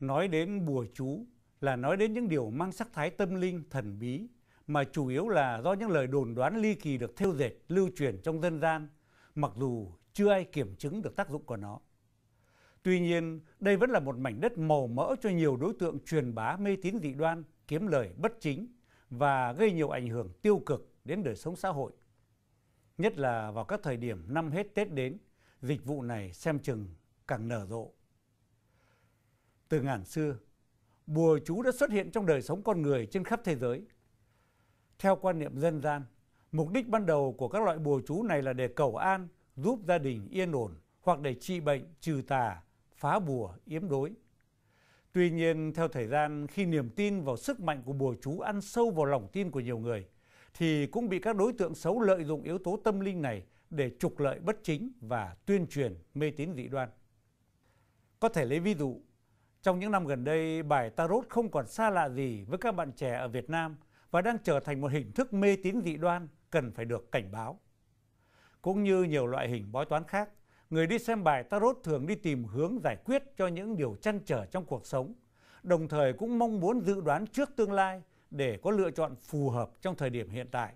nói đến bùa chú là nói đến những điều mang sắc thái tâm linh thần bí mà chủ yếu là do những lời đồn đoán ly kỳ được theo dệt lưu truyền trong dân gian mặc dù chưa ai kiểm chứng được tác dụng của nó tuy nhiên đây vẫn là một mảnh đất màu mỡ cho nhiều đối tượng truyền bá mê tín dị đoan kiếm lời bất chính và gây nhiều ảnh hưởng tiêu cực đến đời sống xã hội nhất là vào các thời điểm năm hết tết đến dịch vụ này xem chừng càng nở rộ từ ngàn xưa bùa chú đã xuất hiện trong đời sống con người trên khắp thế giới theo quan niệm dân gian mục đích ban đầu của các loại bùa chú này là để cầu an giúp gia đình yên ổn hoặc để trị bệnh trừ tà phá bùa yếm đối tuy nhiên theo thời gian khi niềm tin vào sức mạnh của bùa chú ăn sâu vào lòng tin của nhiều người thì cũng bị các đối tượng xấu lợi dụng yếu tố tâm linh này để trục lợi bất chính và tuyên truyền mê tín dị đoan có thể lấy ví dụ trong những năm gần đây bài tarot không còn xa lạ gì với các bạn trẻ ở việt nam và đang trở thành một hình thức mê tín dị đoan cần phải được cảnh báo cũng như nhiều loại hình bói toán khác người đi xem bài tarot thường đi tìm hướng giải quyết cho những điều chăn trở trong cuộc sống đồng thời cũng mong muốn dự đoán trước tương lai để có lựa chọn phù hợp trong thời điểm hiện tại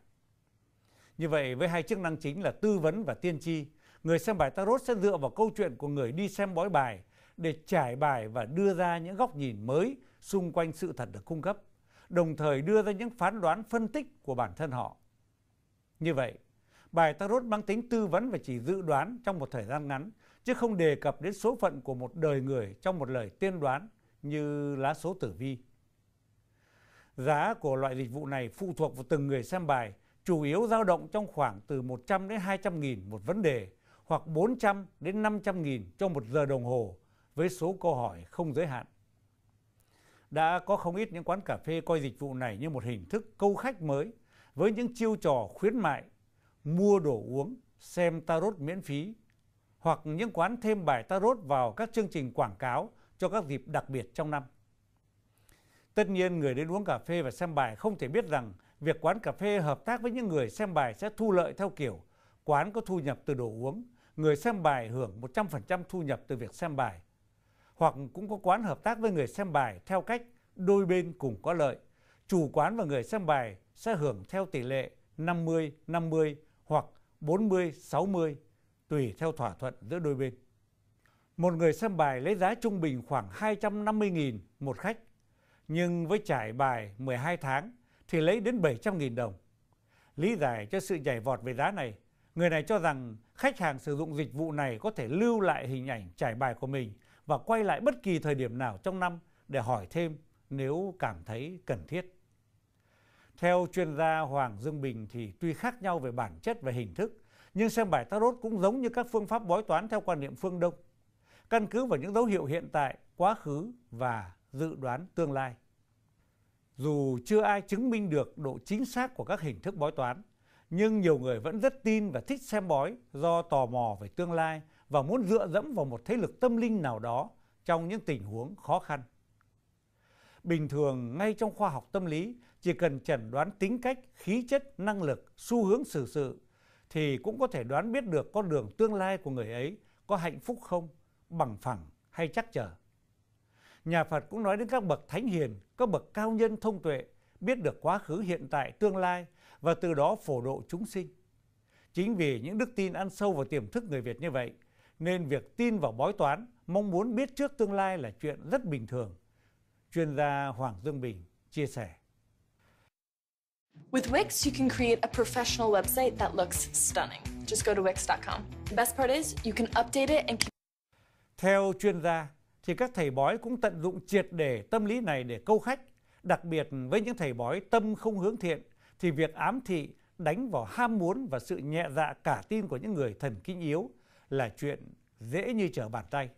như vậy với hai chức năng chính là tư vấn và tiên tri người xem bài tarot sẽ dựa vào câu chuyện của người đi xem bói bài để trải bài và đưa ra những góc nhìn mới xung quanh sự thật được cung cấp đồng thời đưa ra những phán đoán phân tích của bản thân họ như vậy bài tarot mang tính tư vấn và chỉ dự đoán trong một thời gian ngắn chứ không đề cập đến số phận của một đời người trong một lời tiên đoán như lá số tử vi giá của loại dịch vụ này phụ thuộc vào từng người xem bài chủ yếu dao động trong khoảng từ 100 đến 200 nghìn một vấn đề hoặc 400 đến 500 nghìn cho một giờ đồng hồ với số câu hỏi không giới hạn đã có không ít những quán cà phê coi dịch vụ này như một hình thức câu khách mới với những chiêu trò khuyến mại mua đồ uống xem tarot miễn phí hoặc những quán thêm bài tarot vào các chương trình quảng cáo cho các dịp đặc biệt trong năm tất nhiên người đến uống cà phê và xem bài không thể biết rằng việc quán cà phê hợp tác với những người xem bài sẽ thu lợi theo kiểu quán có thu nhập từ đồ uống người xem bài hưởng 100% thu nhập từ việc xem bài hoặc cũng có quán hợp tác với người xem bài theo cách đôi bên cùng có lợi chủ quán và người xem bài sẽ hưởng theo tỷ lệ năm mươi năm mươi hoặc bốn mươi sáu mươi tùy theo thỏa thuận giữa đôi bên một người xem bài lấy giá trung bình khoảng 250.000 một khách, nhưng với trải bài 12 tháng thì lấy đến 700.000 đồng. Lý giải cho sự nhảy vọt về giá này, người này cho rằng khách hàng sử dụng dịch vụ này có thể lưu lại hình ảnh trải bài của mình và quay lại bất kỳ thời điểm nào trong năm để hỏi thêm nếu cảm thấy cần thiết theo chuyên gia hoàng dương bình thì tuy khác nhau về bản chất và hình thức nhưng xem bài tarot cũng giống như các phương pháp bói toán theo quan niệm phương đông căn cứ vào những dấu hiệu hiện tại quá khứ và dự đoán tương lai dù chưa ai chứng minh được độ chính xác của các hình thức bói toán nhưng nhiều người vẫn rất tin và thích xem bói do tò mò về tương lai và muốn dựa dẫm vào một thế lực tâm linh nào đó trong những tình huống khó khăn bình thường ngay trong khoa học tâm lý chỉ cần chẩn đoán tính cách khí chất năng lực xu hướng xử sự thì cũng có thể đoán biết được con đường tương lai của người ấy có hạnh phúc không bằng phẳng hay chắc trở nhà phật cũng nói đến các bậc thánh hiền các bậc cao nhân thông tuệ biết được quá khứ hiện tại tương lai và từ đó phổ độ chúng sinh chính vì những đức tin ăn sâu vào tiềm thức người việt như vậy nên việc tin vào bói toán mong muốn biết trước tương lai là chuyện rất bình thường chuyên gia hoàng dương bình chia sẻ With Wix, you can create a professional website that looks stunning. Just go to wix.com. The best part is you can update it and keep... Theo chuyên gia, thì các thầy bói cũng tận dụng triệt để tâm lý này để câu khách. Đặc biệt với những thầy bói tâm không hướng thiện, thì việc ám thị đánh vào ham muốn và sự nhẹ dạ cả tin của những người thần kinh yếu là chuyện dễ như trở bàn tay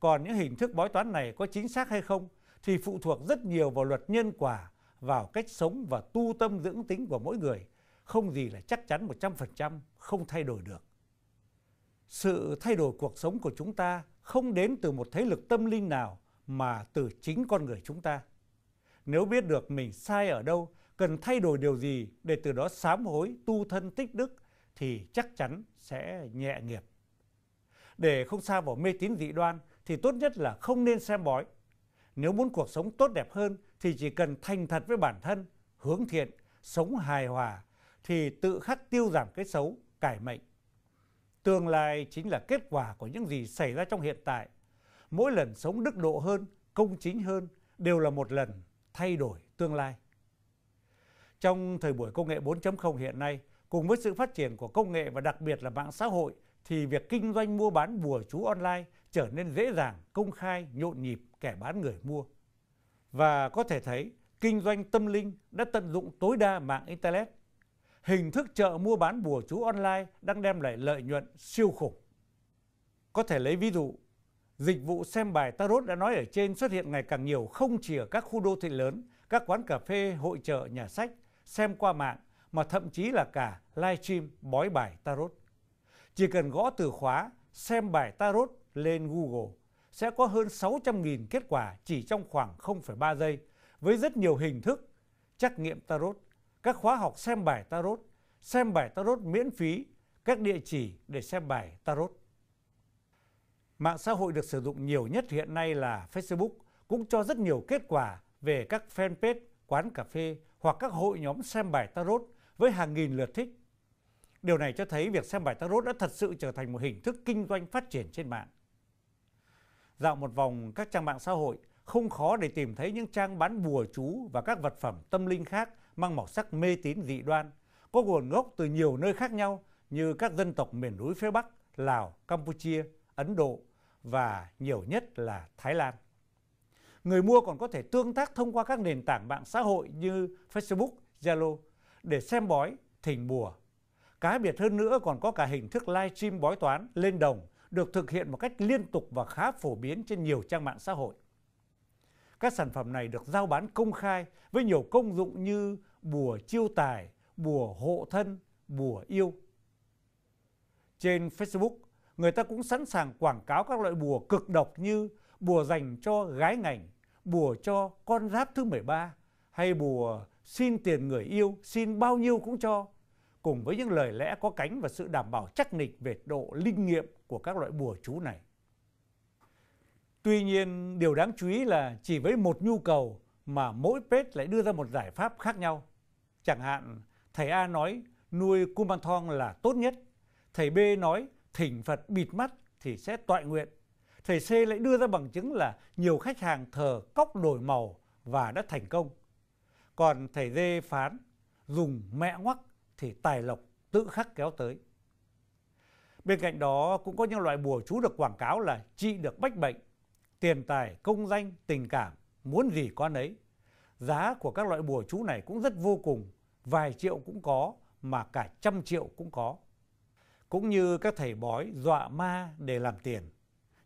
còn những hình thức bói toán này có chính xác hay không thì phụ thuộc rất nhiều vào luật nhân quả vào cách sống và tu tâm dưỡng tính của mỗi người không gì là chắc chắn 100% không thay đổi được sự thay đổi cuộc sống của chúng ta không đến từ một thế lực tâm linh nào mà từ chính con người chúng ta nếu biết được mình sai ở đâu cần thay đổi điều gì để từ đó sám hối tu thân tích đức thì chắc chắn sẽ nhẹ nghiệp để không xa vào mê tín dị đoan thì tốt nhất là không nên xem bói nếu muốn cuộc sống tốt đẹp hơn thì chỉ cần thành thật với bản thân hướng thiện sống hài hòa thì tự khắc tiêu giảm cái xấu cải mệnh tương lai chính là kết quả của những gì xảy ra trong hiện tại mỗi lần sống đức độ hơn công chính hơn đều là một lần thay đổi tương lai trong thời buổi công nghệ 4.0 hiện nay cùng với sự phát triển của công nghệ và đặc biệt là mạng xã hội thì việc kinh doanh mua bán bùa chú online trở nên dễ dàng công khai nhộn nhịp kẻ bán người mua và có thể thấy kinh doanh tâm linh đã tận dụng tối đa mạng internet hình thức chợ mua bán bùa chú online đang đem lại lợi nhuận siêu khủng có thể lấy ví dụ dịch vụ xem bài tarot đã nói ở trên xuất hiện ngày càng nhiều không chỉ ở các khu đô thị lớn các quán cà phê hội trợ, nhà sách xem qua mạng mà thậm chí là cả live stream bói bài tarot chỉ cần gõ từ khóa xem bài tarot lên google sẽ có hơn sáu trăm linh kết quả chỉ trong khoảng ba giây với rất nhiều hình thức trắc nghiệm tarot các khóa học xem bài tarot xem bài tarot miễn phí các địa chỉ để xem bài tarot mạng xã hội được sử dụng nhiều nhất hiện nay là facebook cũng cho rất nhiều kết quả về các fanpage quán cà phê hoặc các hội nhóm xem bài tarot với hàng nghìn lượt thích điều này cho thấy việc xem bài tarot đã thật sự trở thành một hình thức kinh doanh phát triển trên mạng dạo một vòng các trang mạng xã hội không khó để tìm thấy những trang bán bùa chú và các vật phẩm tâm linh khác mang màu sắc mê tín dị đoan có nguồn gốc từ nhiều nơi khác nhau như các dân tộc miền núi phía Bắc, Lào, Campuchia, Ấn Độ và nhiều nhất là Thái Lan. Người mua còn có thể tương tác thông qua các nền tảng mạng xã hội như Facebook, Zalo để xem bói, thỉnh bùa, cá biệt hơn nữa còn có cả hình thức live stream bói toán lên đồng được thực hiện một cách liên tục và khá phổ biến trên nhiều trang mạng xã hội các sản phẩm này được giao bán công khai với nhiều công dụng như bùa chiêu tài bùa hộ thân bùa yêu trên facebook người ta cũng sẵn sàng quảng cáo các loại bùa cực độc như bùa dành cho gái ngành bùa cho con giáp thứ 13 hay bùa xin tiền người yêu, xin bao nhiêu cũng cho, cùng với những lời lẽ có cánh và sự đảm bảo chắc nịch về độ linh nghiệm của các loại bùa chú này. Tuy nhiên, điều đáng chú ý là chỉ với một nhu cầu mà mỗi page lại đưa ra một giải pháp khác nhau. Chẳng hạn, thầy A nói nuôi Kumanthong là tốt nhất, thầy B nói thỉnh Phật bịt mắt thì sẽ tọa nguyện, thầy C lại đưa ra bằng chứng là nhiều khách hàng thờ cóc đổi màu và đã thành công. Còn thầy D phán dùng mẹ ngoắc thì tài lộc tự khắc kéo tới. Bên cạnh đó cũng có những loại bùa chú được quảng cáo là trị được bách bệnh, tiền tài, công danh, tình cảm, muốn gì có nấy. Giá của các loại bùa chú này cũng rất vô cùng, vài triệu cũng có mà cả trăm triệu cũng có. Cũng như các thầy bói dọa ma để làm tiền.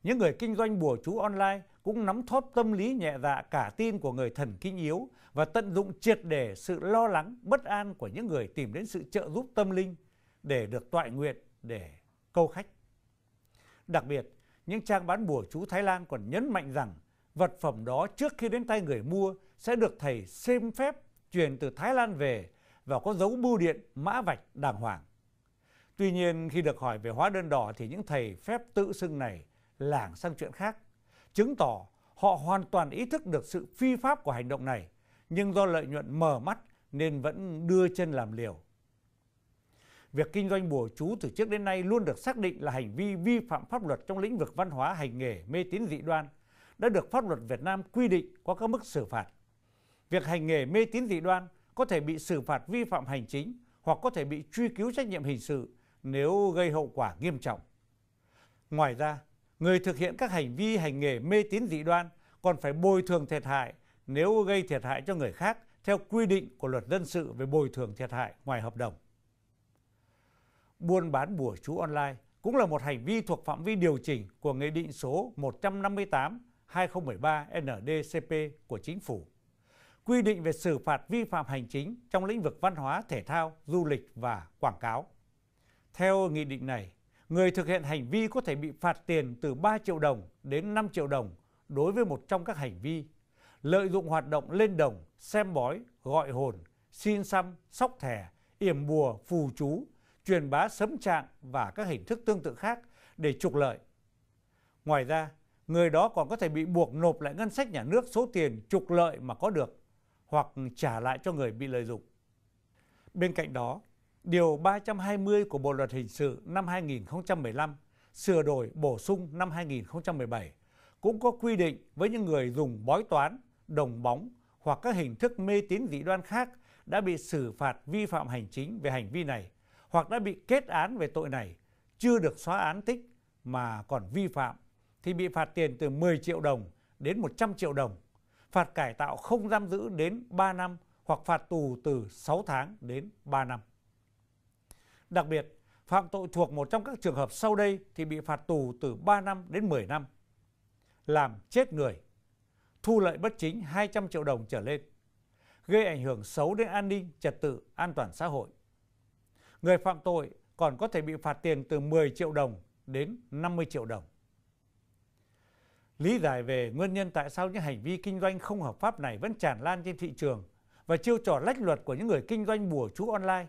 Những người kinh doanh bùa chú online cũng nắm thóp tâm lý nhẹ dạ cả tin của người thần kinh yếu và tận dụng triệt để sự lo lắng, bất an của những người tìm đến sự trợ giúp tâm linh để được tọa nguyện, để câu khách. Đặc biệt, những trang bán bùa chú Thái Lan còn nhấn mạnh rằng vật phẩm đó trước khi đến tay người mua sẽ được thầy xem phép truyền từ Thái Lan về và có dấu bưu điện mã vạch đàng hoàng. Tuy nhiên khi được hỏi về hóa đơn đỏ thì những thầy phép tự xưng này lảng sang chuyện khác chứng tỏ họ hoàn toàn ý thức được sự phi pháp của hành động này nhưng do lợi nhuận mờ mắt nên vẫn đưa chân làm liều việc kinh doanh bùa chú từ trước đến nay luôn được xác định là hành vi vi phạm pháp luật trong lĩnh vực văn hóa hành nghề mê tín dị đoan đã được pháp luật Việt Nam quy định có các mức xử phạt. Việc hành nghề mê tín dị đoan có thể bị xử phạt vi phạm hành chính hoặc có thể bị truy cứu trách nhiệm hình sự nếu gây hậu quả nghiêm trọng. Ngoài ra, người thực hiện các hành vi hành nghề mê tín dị đoan còn phải bồi thường thiệt hại nếu gây thiệt hại cho người khác theo quy định của luật dân sự về bồi thường thiệt hại ngoài hợp đồng buôn bán bùa chú online cũng là một hành vi thuộc phạm vi điều chỉnh của Nghị định số 158-2013-NDCP của Chính phủ, quy định về xử phạt vi phạm hành chính trong lĩnh vực văn hóa, thể thao, du lịch và quảng cáo. Theo nghị định này, người thực hiện hành vi có thể bị phạt tiền từ ba triệu đồng đến năm triệu đồng đối với một trong các hành vi lợi dụng hoạt động lên đồng xem bói gọi hồn xin xăm sóc thẻ yểm bùa phù chú truyền bá sấm trạng và các hình thức tương tự khác để trục lợi ngoài ra người đó còn có thể bị buộc nộp lại ngân sách nhà nước số tiền trục lợi mà có được hoặc trả lại cho người bị lợi dụng bên cạnh đó điều ba trăm hai mươi của bộ luật hình sự năm hai nghìn một mươi năm sửa đổi bổ sung năm hai nghìn một mươi bảy cũng có quy định với những người dùng bói toán đồng bóng hoặc các hình thức mê tín dị đoan khác đã bị xử phạt vi phạm hành chính về hành vi này hoặc đã bị kết án về tội này chưa được xóa án tích mà còn vi phạm thì bị phạt tiền từ 10 triệu đồng đến 100 triệu đồng, phạt cải tạo không giam giữ đến 3 năm hoặc phạt tù từ 6 tháng đến 3 năm đặc biệt phạm tội thuộc một trong các trường hợp sau đây thì bị phạt tù từ ba năm đến một năm làm chết người thu lợi bất chính 200 triệu đồng trở lên gây ảnh hưởng xấu đến an ninh trật tự an toàn xã hội người phạm tội còn có thể bị phạt tiền từ 10 triệu đồng đến 50 triệu đồng lý giải về nguyên nhân tại sao những hành vi kinh doanh không hợp pháp này vẫn tràn lan trên thị trường và chiêu trò lách luật của những người kinh doanh bùa chú online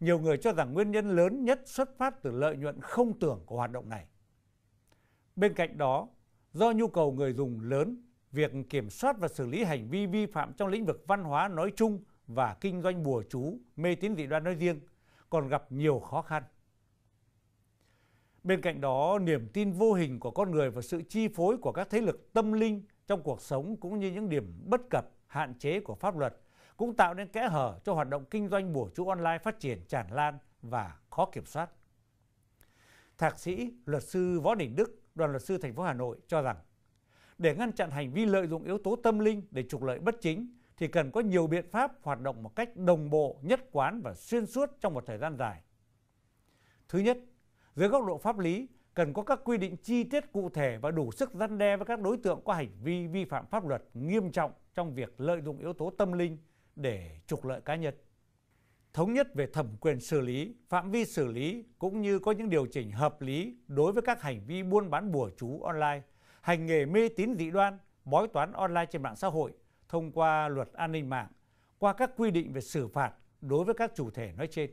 nhiều người cho rằng nguyên nhân lớn nhất xuất phát từ lợi nhuận không tưởng của hoạt động này bên cạnh đó do nhu cầu người dùng lớn việc kiểm soát và xử lý hành vi vi phạm trong lĩnh vực văn hóa nói chung và kinh doanh bùa chú mê tín dị đoan nói riêng còn gặp nhiều khó khăn bên cạnh đó niềm tin vô hình của con người và sự chi phối của các thế lực tâm linh trong cuộc sống cũng như những điểm bất cập hạn chế của pháp luật cũng tạo nên kẽ hở cho hoạt động kinh doanh bùa chú online phát triển tràn lan và khó kiểm soát. Thạc sĩ luật sư Võ Đình Đức, đoàn luật sư thành phố Hà Nội cho rằng để ngăn chặn hành vi lợi dụng yếu tố tâm linh để trục lợi bất chính thì cần có nhiều biện pháp hoạt động một cách đồng bộ, nhất quán và xuyên suốt trong một thời gian dài. Thứ nhất, dưới góc độ pháp lý, cần có các quy định chi tiết cụ thể và đủ sức răn đe với các đối tượng có hành vi vi phạm pháp luật nghiêm trọng trong việc lợi dụng yếu tố tâm linh để trục lợi cá nhân thống nhất về thẩm quyền xử lý phạm vi xử lý cũng như có những điều chỉnh hợp lý đối với các hành vi buôn bán bùa chú online hành nghề mê tín dị đoan bói toán online trên mạng xã hội thông qua luật an ninh mạng qua các quy định về xử phạt đối với các chủ thể nói trên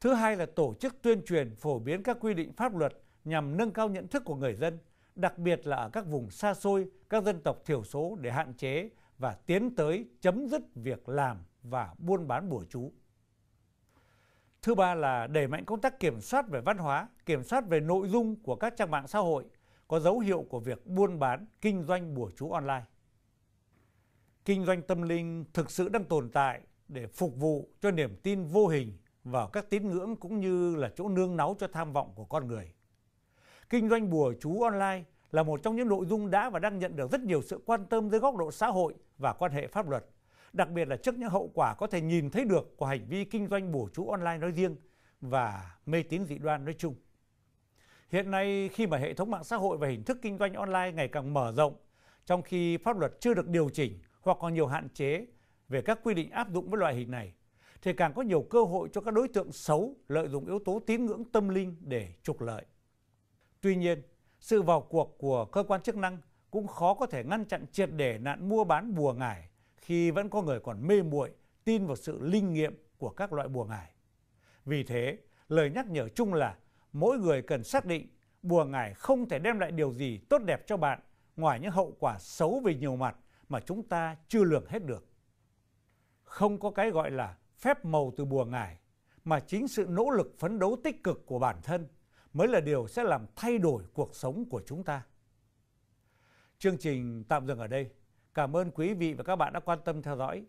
thứ hai là tổ chức tuyên truyền phổ biến các quy định pháp luật nhằm nâng cao nhận thức của người dân đặc biệt là ở các vùng xa xôi các dân tộc thiểu số để hạn chế và tiến tới chấm dứt việc làm và buôn bán bùa chú thứ ba là đẩy mạnh công tác kiểm soát về văn hóa kiểm soát về nội dung của các trang mạng xã hội có dấu hiệu của việc buôn bán kinh doanh bùa chú online kinh doanh tâm linh thực sự đang tồn tại để phục vụ cho niềm tin vô hình vào các tín ngưỡng cũng như là chỗ nương náu cho tham vọng của con người. Kinh doanh bùa chú online là một trong những nội dung đã và đang nhận được rất nhiều sự quan tâm dưới góc độ xã hội và quan hệ pháp luật đặc biệt là trước những hậu quả có thể nhìn thấy được của hành vi kinh doanh bổ chú online nói riêng và mê tín dị đoan nói chung hiện nay khi mà hệ thống mạng xã hội và hình thức kinh doanh online ngày càng mở rộng trong khi pháp luật chưa được điều chỉnh hoặc còn nhiều hạn chế về các quy định áp dụng với loại hình này thì càng có nhiều cơ hội cho các đối tượng xấu lợi dụng yếu tố tín ngưỡng tâm linh để trục lợi tuy nhiên sự vào cuộc của cơ quan chức năng cũng khó có thể ngăn chặn triệt để nạn mua bán bùa ngải khi vẫn có người còn mê muội tin vào sự linh nghiệm của các loại bùa ngải. Vì thế, lời nhắc nhở chung là mỗi người cần xác định bùa ngải không thể đem lại điều gì tốt đẹp cho bạn ngoài những hậu quả xấu về nhiều mặt mà chúng ta chưa lường hết được. Không có cái gọi là phép màu từ bùa ngải, mà chính sự nỗ lực phấn đấu tích cực của bản thân mới là điều sẽ làm thay đổi cuộc sống của chúng ta chương trình tạm dừng ở đây cảm ơn quý vị và các bạn đã quan tâm theo dõi